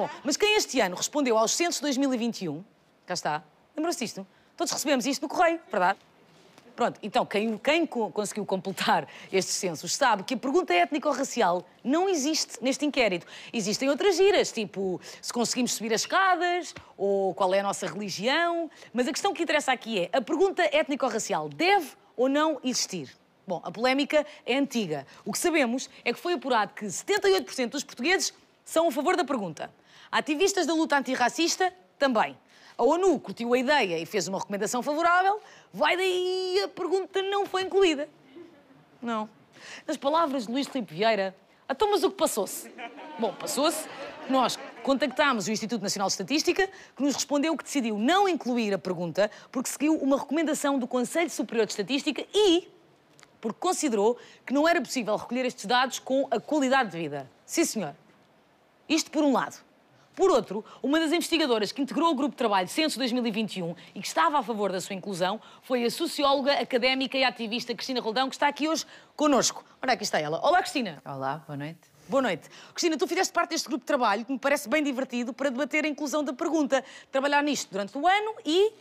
Bom, mas quem este ano respondeu aos censos 2021, cá está, lembrou-se disto? Todos recebemos isto no correio, verdade? Pronto, então quem, quem conseguiu completar estes censos sabe que a pergunta étnico-racial não existe neste inquérito. Existem outras giras, tipo se conseguimos subir as escadas ou qual é a nossa religião. Mas a questão que interessa aqui é: a pergunta étnico-racial deve ou não existir? Bom, a polémica é antiga. O que sabemos é que foi apurado que 78% dos portugueses são a favor da pergunta. Ativistas da luta antirracista também. A ONU curtiu a ideia e fez uma recomendação favorável, vai daí a pergunta não foi incluída. Não. Nas palavras de Luís Felipe Vieira, então mas o que passou-se? Bom, passou-se nós contactámos o Instituto Nacional de Estatística, que nos respondeu que decidiu não incluir a pergunta porque seguiu uma recomendação do Conselho Superior de Estatística e porque considerou que não era possível recolher estes dados com a qualidade de vida. Sim, senhor. Isto por um lado. Por outro, uma das investigadoras que integrou o grupo de trabalho Censo 2021 e que estava a favor da sua inclusão foi a socióloga, académica e ativista Cristina Roldão, que está aqui hoje conosco. Ora, aqui está ela. Olá, Cristina. Olá, boa noite. Boa noite. Cristina, tu fizeste parte deste grupo de trabalho, que me parece bem divertido, para debater a inclusão da pergunta. Trabalhar nisto durante o ano e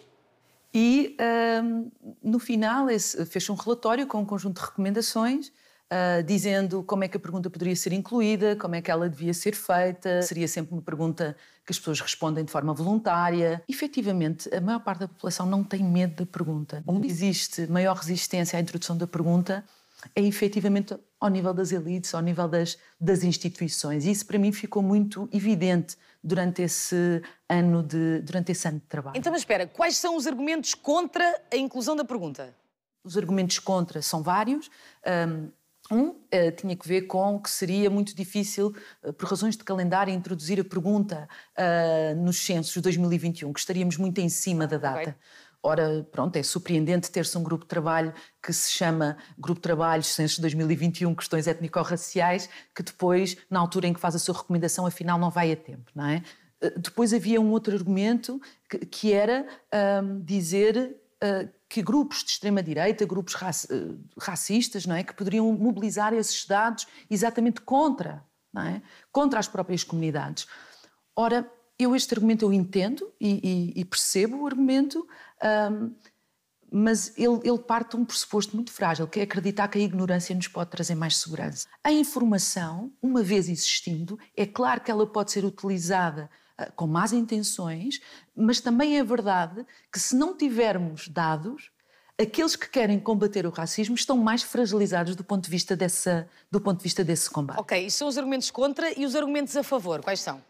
e um, no final fez um relatório com um conjunto de recomendações uh, dizendo como é que a pergunta poderia ser incluída, como é que ela devia ser feita, seria sempre uma pergunta que as pessoas respondem de forma voluntária. Efetivamente, a maior parte da população não tem medo da pergunta. Onde existe maior resistência à introdução da pergunta é efetivamente ao nível das elites, ao nível das, das instituições. E isso para mim ficou muito evidente durante esse ano de durante esse ano de trabalho. Então, mas espera, quais são os argumentos contra a inclusão da pergunta? Os argumentos contra são vários. Um uh, tinha que ver com que seria muito difícil, uh, por razões de calendário, introduzir a pergunta uh, nos censos de 2021, que estaríamos muito em cima da data. Okay. Ora, pronto, é surpreendente ter-se um grupo de trabalho que se chama Grupo de Trabalhos Censo 2021 Questões Étnico-Raciais, que depois, na altura em que faz a sua recomendação, afinal não vai a tempo, não é? Depois havia um outro argumento que, que era ehm, dizer que grupos de extrema-direita, grupos eh, racistas, não é, que poderiam mobilizar esses dados exatamente contra, não é, contra as próprias comunidades. Ora, eu este argumento eu entendo e, e, e percebo o argumento, mas ele, ele, parte de um pressuposto muito frágil, que é acreditar que a ignorância nos pode trazer mais segurança. A informação, uma vez existindo, é claro que ela pode ser utilizada ah, com más intenções, mas também é verdade que se não tivermos dados, aqueles que querem combater o racismo estão mais fragilizados do ponto de vista, dessa, do ponto de vista desse combate. Ok, e são os argumentos contra e os argumentos a favor, quais são?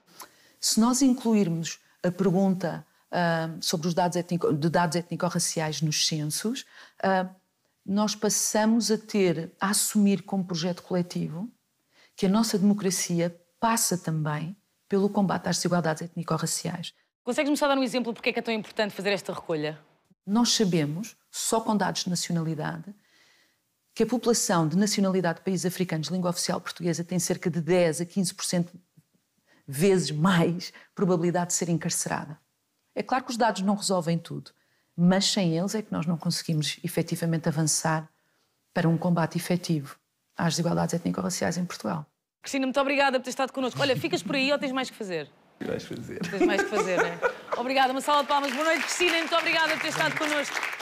Se nós incluirmos a pergunta uh, sobre os dados, de dados étnico-raciais nos censos, uh, nós passamos a ter, a assumir como projeto coletivo, que a nossa democracia passa também pelo combate às desigualdades étnico-raciais. Consegues-me só dar um exemplo porque é que é tão importante fazer esta recolha? Nós sabemos, só com dados de nacionalidade, que a população de nacionalidade de países africanos de língua oficial portuguesa tem cerca de 10 a 15% vezes mais probabilidade de ser encarcerada. É claro que os dados não resolvem tudo, mas sem eles é que nós não conseguimos efetivamente avançar para um combate efetivo às desigualdades étnico-raciais em Portugal. Cristina, muito obrigada por ter estado connosco. Olha, ficas por aí ou tens mais que fazer? Vais fazer. Tens mais que fazer, é? Obrigada, uma sala de palmas. Boa noite, Cristina, muito obrigada por ter estado connosco.